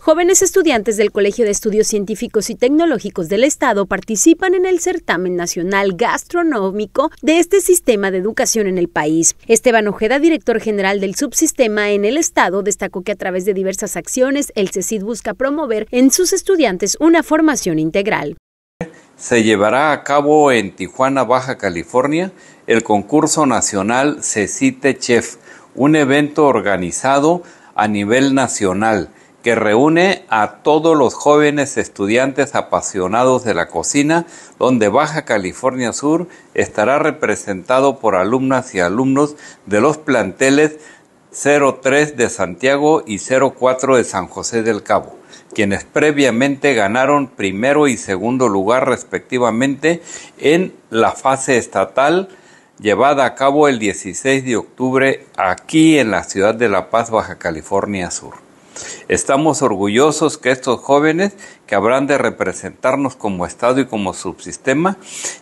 Jóvenes estudiantes del Colegio de Estudios Científicos y Tecnológicos del Estado participan en el certamen nacional gastronómico de este sistema de educación en el país. Esteban Ojeda, director general del subsistema en el Estado, destacó que a través de diversas acciones el CECIT busca promover en sus estudiantes una formación integral. Se llevará a cabo en Tijuana, Baja California, el concurso nacional CECITE Chef, un evento organizado a nivel nacional que reúne a todos los jóvenes estudiantes apasionados de la cocina, donde Baja California Sur estará representado por alumnas y alumnos de los planteles 03 de Santiago y 04 de San José del Cabo, quienes previamente ganaron primero y segundo lugar respectivamente en la fase estatal llevada a cabo el 16 de octubre aquí en la ciudad de La Paz, Baja California Sur. Estamos orgullosos que estos jóvenes, que habrán de representarnos como Estado y como subsistema,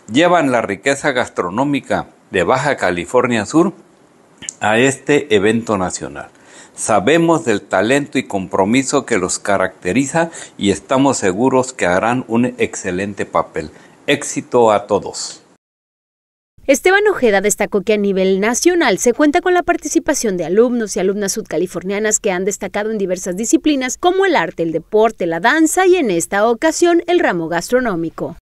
llevan la riqueza gastronómica de Baja California Sur a este evento nacional. Sabemos del talento y compromiso que los caracteriza y estamos seguros que harán un excelente papel. Éxito a todos. Esteban Ojeda destacó que a nivel nacional se cuenta con la participación de alumnos y alumnas sudcalifornianas que han destacado en diversas disciplinas como el arte, el deporte, la danza y en esta ocasión el ramo gastronómico.